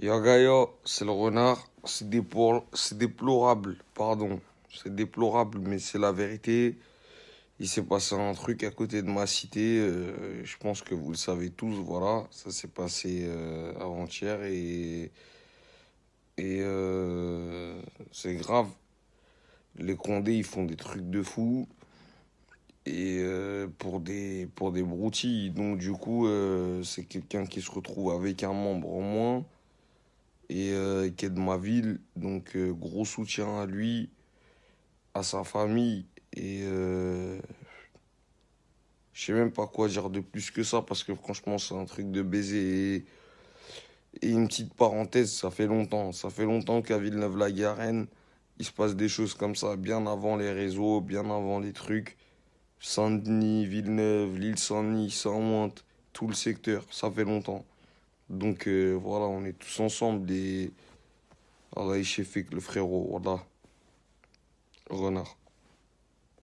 Yagaya, c'est le renard. C'est déplorable, pardon. C'est déplorable, mais c'est la vérité. Il s'est passé un truc à côté de ma cité. Euh, je pense que vous le savez tous, voilà. Ça s'est passé euh, avant-hier et. Et euh, c'est grave. Les Condés, ils font des trucs de fou. Et pour, des, pour des broutilles. Donc, du coup, c'est quelqu'un qui se retrouve avec un membre au moins et euh, qui est de ma ville. Donc euh, gros soutien à lui, à sa famille et euh, je sais même pas quoi dire de plus que ça parce que franchement c'est un truc de baiser et, une petite parenthèse, ça fait longtemps, ça fait longtemps qu'à Villeneuve-la-Garenne il se passe des choses comme ça bien avant les réseaux, bien avant les trucs. Saint-Denis, Villeneuve, lille Saint-Denis, Saint-Mointe, tout le secteur, ça fait longtemps. Donc euh, voilà, on est tous ensemble des. Allah, le frérot, voilà. Renard.